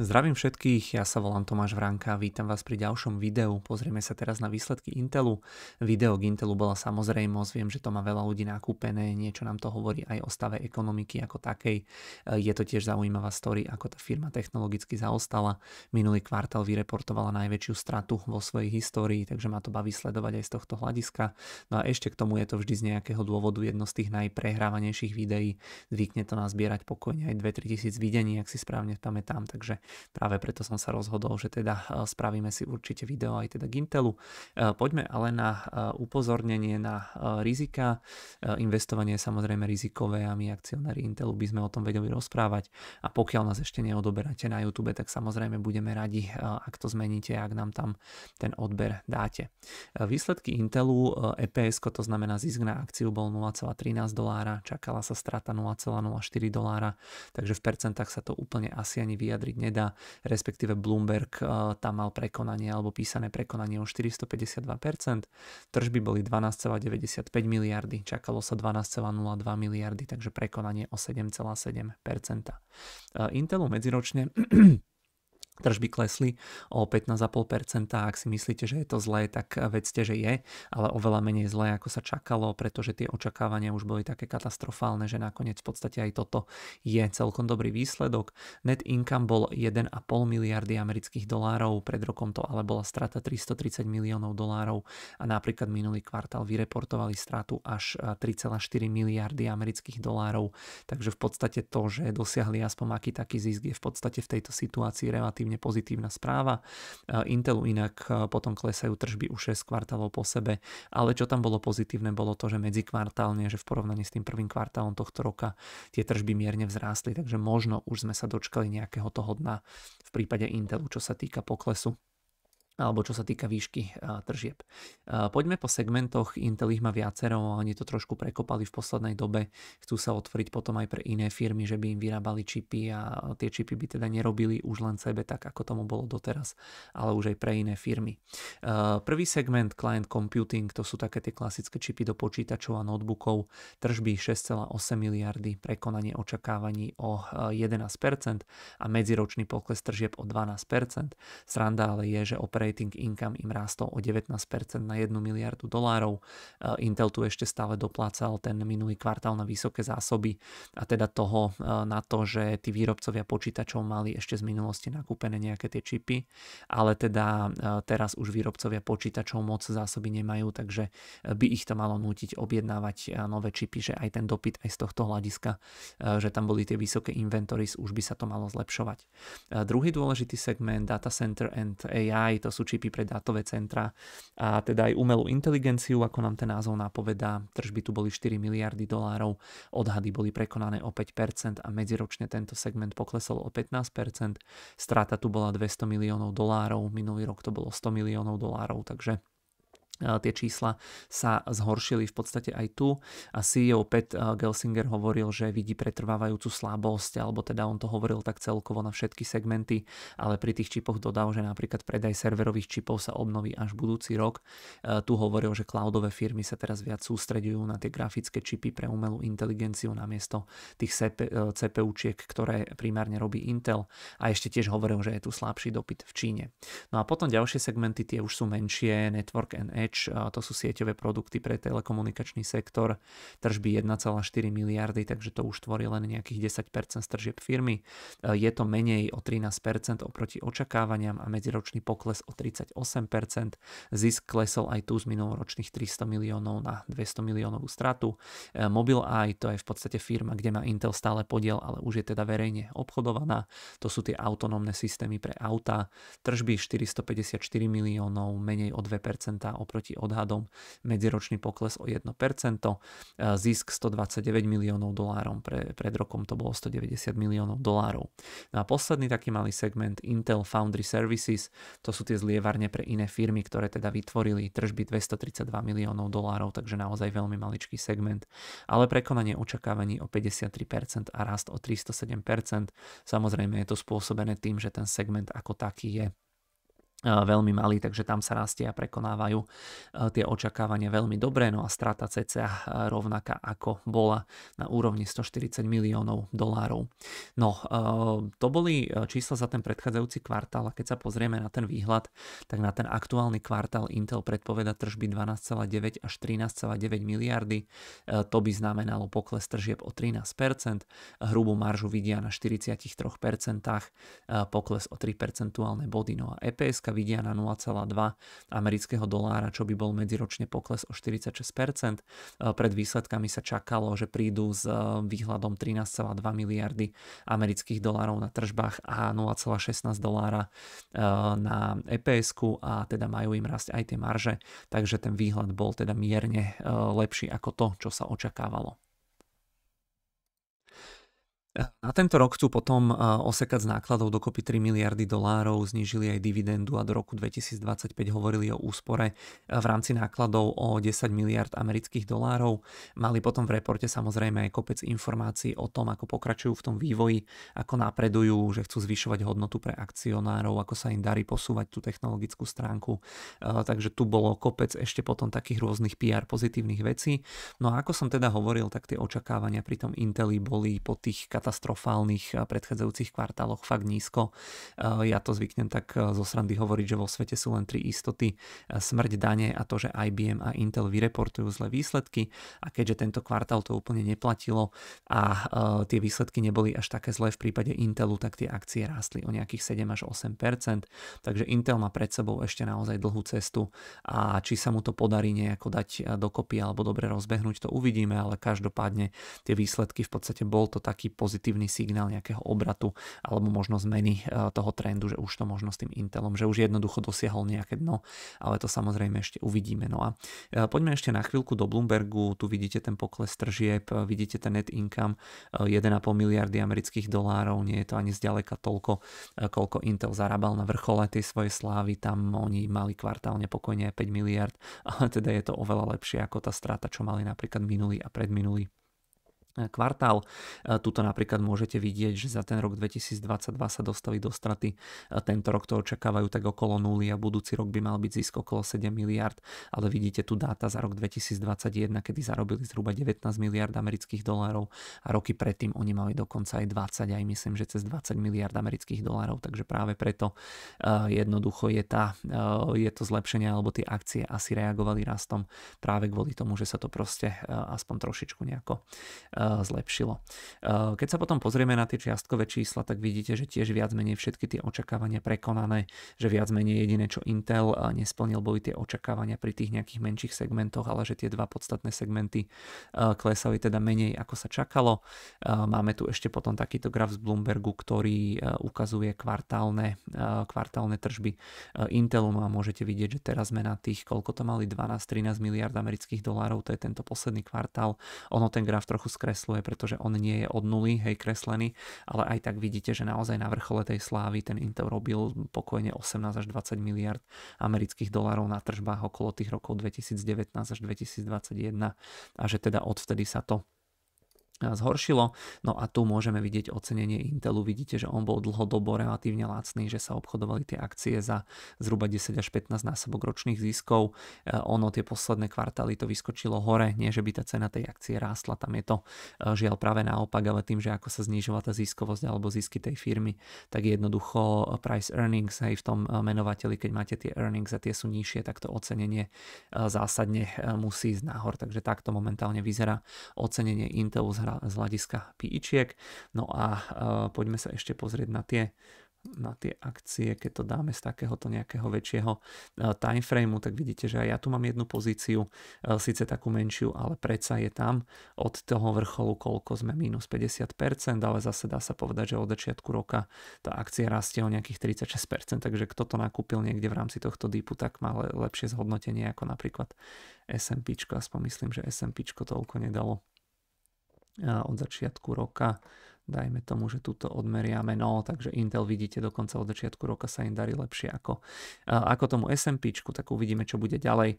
Zdravím všetkých, ja sa volám Tomáš Vranka, vítam vás pri ďalšom videu. Pozrieme sa teraz na výsledky Intelu. Video k Intelu bola samozrejmosť, viem, že to má veľa ľudí nakúpené, niečo nám to hovorí aj o stave ekonomiky ako takej. Je to tiež zaujímavá story, ako tá firma technologicky zaostala. Minulý kvartál vyreportovala najväčšiu stratu vo svojej histórii, takže ma to baví sledovať aj z tohto hľadiska. No a ešte k tomu je to vždy z nejakého dôvodu jedno z tých najprehrávanejších videí. Zvykne to nazbierať pokojne aj 2-3 tisíc videní, ak si správne pamätám, takže práve preto som sa rozhodol, že teda e, spravíme si určite video aj teda Gintelu. E, poďme ale na e, upozornenie na rizika. Investovanie je samozrejme rizikové a my akcionári Intelu by sme o tom vedeli rozprávať a pokiaľ nás ešte neodoberáte na YouTube, tak samozrejme budeme radi, ak to zmeníte, ak nám tam ten odber dáte. Výsledky Intelu EPS, to znamená zisk na akciu bol 0,13 dolára, čakala sa strata 0,04 dolára, takže v percentách sa to úplne asi ani vyjadriť nedá nedá, respektíve Bloomberg eh, tam mal prekonanie alebo písané prekonanie o 452%, tržby boli 12,95 miliardy, čakalo sa 12,02 miliardy, takže prekonanie o 7,7%. Eh, Intelu medziročne tržby klesli o 15,5%. Ak si myslíte, že je to zlé, tak vedzte, že je, ale oveľa menej zlé, ako sa čakalo, pretože tie očakávania už boli také katastrofálne, že nakoniec v podstate aj toto je celkom dobrý výsledok. Net income bol 1,5 miliardy amerických dolárov, pred rokom to ale bola strata 330 miliónov dolárov a napríklad minulý kvartál vyreportovali stratu až 3,4 e, miliardy amerických dolárov, takže v podstate to, že dosiahli aspoň aký taký zisk je v podstate v tejto situácii relatívne relatívne pozitívna správa. Intelu inak e, potom klesajú tržby už 6 kvartálov po sebe, ale čo tam bolo pozitívne, bolo to, že medzikvartálne, že v porovnaní s tým prvým kvartálom tohto roka tie tržby mierne vzrástli, takže možno už sme sa dočkali nejakého toho dna v prípade Intelu, čo sa týka poklesu alebo čo sa týka výšky tržieb. Poďme po segmentoch, Intel ich má viacero, oni to trošku prekopali v poslednej dobe, chcú sa otvoriť potom aj pre iné firmy, že by im vyrábali čipy a tie čipy by teda nerobili už len sebe tak, ako tomu bolo doteraz, ale už aj pre iné firmy. Prvý segment Client Computing, to sú také tie klasické čipy do počítačov a notebookov, tržby 6,8 miliardy, prekonanie očakávaní o 11% a medziročný pokles tržieb o 12%. Sranda ale je, že opre operating income im rástol o 19% na 1 miliardu dolárov. E, Intel tu ešte stále doplácal ten minulý kvartál na vysoké zásoby a teda toho e, na to, že tí výrobcovia počítačov mali ešte z minulosti nakúpené nejaké tie čipy, ale teda e, teraz už výrobcovia počítačov moc zásoby nemajú, takže by ich to malo nútiť objednávať nové čipy, že aj ten dopyt aj z tohto hľadiska, že tam boli tie vysoké inventories, už by sa to malo zlepšovať. Druhý dôležitý segment data center and AI, to sú čipy pre dátové centra a teda aj umelú inteligenciu, ako nám ten názov nápovedá. Tržby tu boli 4 miliardy dolárov, odhady boli prekonané o 5% a medziročne tento segment poklesol o 15%. Strata tu bola 200 miliónov dolárov, minulý rok to bolo 100 miliónov dolárov, takže tie čísla sa zhoršili v podstate aj tu a CEO Pat eh, Gelsinger hovoril, že vidí pretrvávajúcu slabosť, alebo teda on to hovoril tak celkovo na všetky segmenty, ale pri tých čipoch dodal, že napríklad predaj serverových čipov sa obnoví až budúci rok. Eh, tu hovoril, že cloudové firmy sa teraz viac sústredujú na tie grafické čipy pre umelú inteligenciu namiesto tých CPU-čiek, eh, ktoré primárne robí Intel a ešte tiež hovoril, že je tu slabší dopyt v Číne. No a potom ďalšie segmenty, tie už sú menšie, network and edge, Edge, to sú sieťové produkty pre telekomunikačný sektor, tržby 1,4 miliardy, takže to už tvorí len nejakých 10% z tržieb firmy. E, je to menej o 13% oproti očakávaniam a medziročný pokles o 38%. Zisk klesol aj tu z minuloročných 300 miliónov na 200 miliónovú stratu. E, Mobileye to je v podstate firma, kde má Intel stále podiel, ale už je teda verejne obchodovaná. To sú tie autonómne systémy pre auta. Tržby 454 miliónov, menej o 2% oproti oproti odhadom medziročný pokles o 1%, e, zisk 129 miliónov dolárov, pre, pred rokom to bolo 190 miliónov dolárov. No a posledný taký malý segment Intel Foundry Services, to sú tie zlievarne pre iné firmy, ktoré teda vytvorili tržby 232 miliónov dolárov, takže naozaj veľmi maličký segment, ale prekonanie očakávaní o 53% a rast o 307%. Samozrejme je to spôsobené tým, že ten segment ako taký je veľmi malý, takže tam sa rastie a prekonávajú tie očakávania veľmi dobre, no a strata cca rovnaká ako bola na úrovni 140 miliónov dolárov. No, to boli e, čísla za ten predchádzajúci kvartál a keď sa pozrieme na ten výhľad, tak na ten aktuálny kvartál Intel predpoveda tržby 12,9 až 13,9 miliardy, e, to by znamenalo pokles tržieb o 13%, hrubú maržu vidia na 43%, e, pokles o 3 percentuálne body, no a EPS vidia na 0,2 amerického dolára, čo by bol medziročne pokles o 46%. E, pred výsledkami sa čakalo, že prídu s e, výhľadom 13,2 miliardy amerických dolárov na tržbách a 0,16 dolára e, na eps a teda majú im rásť aj tie marže, takže ten výhľad bol teda mierne lepší ako to, čo sa očakávalo. Na tento rok chcú potom osekať z nákladov dokopy 3 miliardy dolárov, znížili aj dividendu a do roku 2025 hovorili o úspore e, v rámci nákladov o 10 miliard amerických dolárov. Mali potom v reporte samozrejme aj kopec informácií o tom, ako pokračujú v tom vývoji, ako napredujú, že chcú zvyšovať hodnotu pre akcionárov, ako sa im darí posúvať tú technologickú stránku. E, takže tu bolo kopec ešte potom takých rôznych PR pozitívnych vecí. No a ako som teda hovoril, tak tie očakávania pri tom Inteli boli po tých katastrofálnych eh, predchádzajúcich kvartáloch fakt nízko. Eh, ja to zvyknem tak eh, zo srandy hovoriť, že vo svete sú len tri istoty, smrť dane a to, že IBM a Intel vyreportujú zlé výsledky a keďže tento kvartál to úplne neplatilo a tie výsledky neboli až také zlé v prípade Intelu, tak tie akcie rástli o nejakých 7 až 8 takže Intel má pred sebou ešte naozaj dlhú cestu a či sa mu to podarí nejako dať dokopy alebo dobre rozbehnúť, to uvidíme, ale každopádne tie výsledky v podstate bol to taký pozitívny pozitívny signál nejakého obratu alebo možno zmeny e, toho trendu, že už to možno s tým Intelom, že už jednoducho dosiahol nejaké dno, ale to samozrejme ešte uvidíme. No a e, poďme ešte na chvíľku do Bloombergu, tu vidíte ten pokles tržieb, e, vidíte ten net income 1,5 miliardy amerických dolárov, nie je to ani zďaleka toľko, koľko Intel zarábal na vrchole tej svojej slávy, tam oni mali kvartálne pokojne 5 miliard, ale teda je to oveľa lepšie ako tá strata, čo mali napríklad minulý a predminulý E, kvartál. E, tuto napríklad môžete vidieť, že za ten rok 2022 sa dostali do straty. E, tento rok to očakávajú tak okolo nuly a budúci rok by mal byť zisk okolo 7 miliard, ale vidíte tu dáta za rok 2021, kedy zarobili zhruba 19 miliard amerických dolárov a roky predtým oni mali dokonca aj 20, aj myslím, že cez 20 miliard amerických dolárov, takže práve preto jednoducho je, tá, je to zlepšenie, alebo tie akcie asi reagovali rastom práve kvôli tomu, že sa to proste aspoň trošičku nejako Eh, zlepšilo. Eh, keď sa potom pozrieme na tie čiastkové čísla, tak vidíte, že tiež viac menej všetky tie očakávania prekonané, že viac menej jediné, čo Intel eh, nesplnil, boli tie očakávania pri tých nejakých menších segmentoch, ale že tie dva podstatné segmenty klesali teda menej, ako sa čakalo. Máme tu ešte potom takýto graf z Bloombergu, ktorý ukazuje kvartálne, kvartálne tržby Intelu. No a môžete vidieť, že teraz sme na tých, koľko to mali, 12-13 miliard amerických dolárov, to je tento posledný kvartál. Ono ten graf trochu skres kresluje, pretože on nie je od nuly, hej, kreslený, ale aj tak vidíte, že naozaj na vrchole tej slávy ten Intel robil pokojne 18 až 20 miliard amerických dolárov na tržbách okolo tých rokov 2019 až 2021 a že teda odvtedy sa to zhoršilo. No a tu môžeme vidieť ocenenie Intelu. Vidíte, že on bol dlhodobo relatívne lacný, že sa obchodovali tie akcie za zhruba 10 až 15 násobok ročných ziskov. E, ono tie posledné kvartály to vyskočilo hore, nie že by tá cena tej akcie rástla, tam je to e, žiaľ práve naopak, ale tým, že ako sa znižila tá ziskovosť alebo zisky tej firmy, tak jednoducho price earnings aj v tom e, menovateli, keď máte tie earnings a tie sú nižšie, tak to ocenenie zásadne musí ísť nahor. Takže takto momentálne vyzerá ocenenie Intelu z teda z hľadiska PIčiek. No a e, poďme sa ešte pozrieť na tie na tie akcie, keď to dáme z takéhoto nejakého väčšieho e, timeframeu, tak vidíte, že aj ja tu mám jednu pozíciu, e, síce takú menšiu, ale predsa je tam od toho vrcholu, koľko sme minus 50%, ale zase dá sa povedať, že od začiatku roka tá akcia rastie o nejakých 36%, takže kto to nakúpil niekde v rámci tohto dýpu, tak má lepšie zhodnotenie ako napríklad SMP, aspoň myslím, že SMP toľko nedalo od začiatku roka dajme tomu, že tuto odmeriame, no takže Intel vidíte dokonca od začiatku roka sa im darí lepšie ako, eh, ako tomu SMP, tak uvidíme čo bude ďalej. Eh,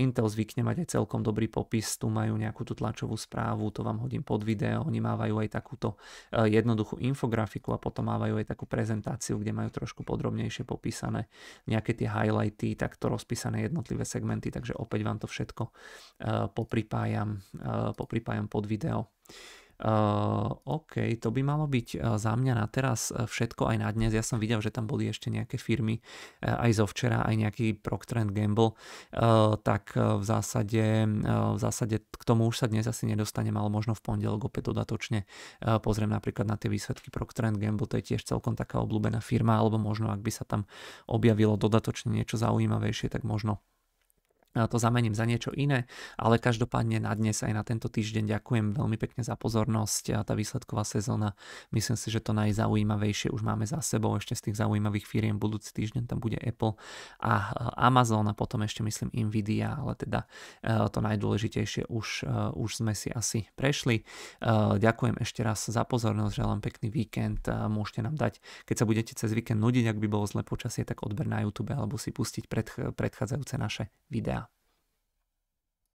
Intel zvykne mať aj celkom dobrý popis, tu majú nejakú tú tlačovú správu, to vám hodím pod video, oni mávajú aj takúto eh, jednoduchú infografiku a potom mávajú aj takú prezentáciu, kde majú trošku podrobnejšie popísané nejaké tie highlighty, takto rozpísané jednotlivé segmenty, takže opäť vám to všetko popripájam, popripájam pod video. Uh, OK, to by malo byť za mňa na teraz všetko aj na dnes. Ja som videl, že tam boli ešte nejaké firmy aj zo včera, aj nejaký Procter Gamble, uh, tak v zásade, uh, v zásade k tomu už sa dnes asi nedostanem, ale možno v pondelok opäť dodatočne pozriem napríklad na tie výsledky Procter Gamble, to je tiež celkom taká obľúbená firma, alebo možno ak by sa tam objavilo dodatočne niečo zaujímavejšie, tak možno to zamením za niečo iné, ale každopádne na dnes aj na tento týždeň ďakujem veľmi pekne za pozornosť a tá výsledková sezóna, myslím si, že to najzaujímavejšie už máme za sebou, ešte z tých zaujímavých firiem budúci týždeň tam bude Apple a e, Amazon a potom ešte myslím Nvidia, ale teda e, to najdôležitejšie už, e, už sme si asi prešli. Ďakujem ešte raz za pozornosť, želám pekný víkend, môžete nám dať, keď sa budete cez víkend nudiť, ak by bolo zle počasie, tak odber na YouTube alebo si pustiť predchádzajúce naše videá.